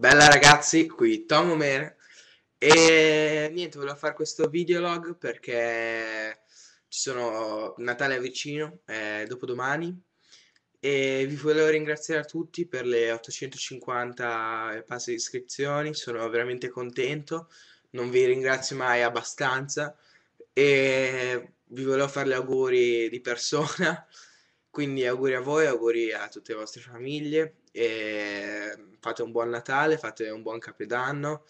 Bella ragazzi, qui Tom Omer e niente, volevo fare questo videolog perché ci sono Natale è vicino, è eh, dopodomani e vi volevo ringraziare a tutti per le 850 passi di iscrizioni, sono veramente contento, non vi ringrazio mai abbastanza e vi volevo fare gli auguri di persona, quindi auguri a voi, auguri a tutte le vostre famiglie e fate un buon Natale, fate un buon Capodanno,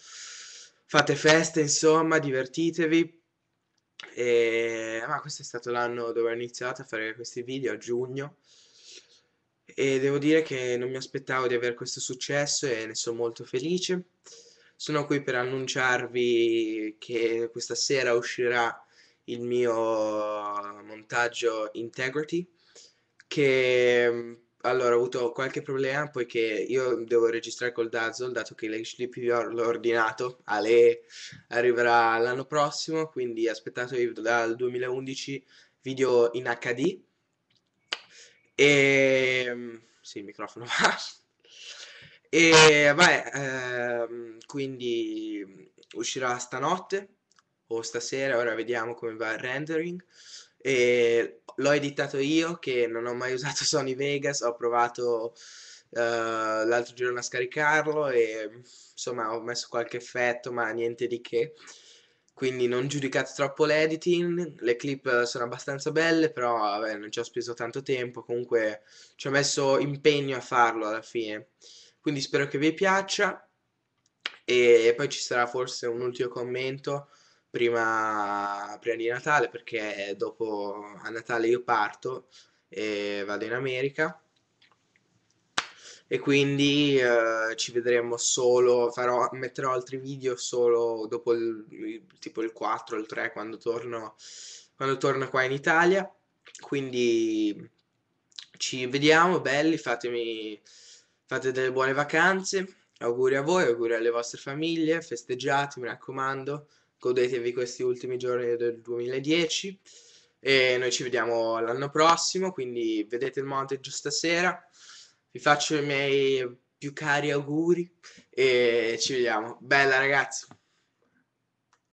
fate feste, insomma, divertitevi. E, ma questo è stato l'anno dove ho iniziato a fare questi video, a giugno. E devo dire che non mi aspettavo di avere questo successo e ne sono molto felice. Sono qui per annunciarvi che questa sera uscirà il mio montaggio Integrity che allora, ho avuto qualche problema poiché io devo registrare col Dazzle, dato che l'HDPV l'ho ordinato, Ale arriverà l'anno prossimo, quindi aspettatevi dal 2011 video in HD. E... Ehm, sì, il microfono va. E vabbè, ehm, quindi uscirà stanotte o stasera, ora vediamo come va il rendering e l'ho editato io che non ho mai usato Sony Vegas, ho provato uh, l'altro giorno a scaricarlo e insomma ho messo qualche effetto ma niente di che quindi non giudicate troppo l'editing, le clip sono abbastanza belle, però vabbè, non ci ho speso tanto tempo, comunque ci ho messo impegno a farlo alla fine. Quindi spero che vi piaccia e poi ci sarà forse un ultimo commento prima, prima di Natale perché dopo a Natale io parto e vado in America e quindi eh, ci vedremo solo, farò, metterò altri video solo dopo il, il, tipo il 4 o il 3 quando torno, quando torno qua in Italia quindi ci vediamo belli, fatemi fate delle buone vacanze auguri a voi, auguri alle vostre famiglie festeggiate mi raccomando godetevi questi ultimi giorni del 2010 e noi ci vediamo l'anno prossimo, quindi vedete il montaggio stasera, vi faccio i miei più cari auguri e ci vediamo. Bella ragazzi!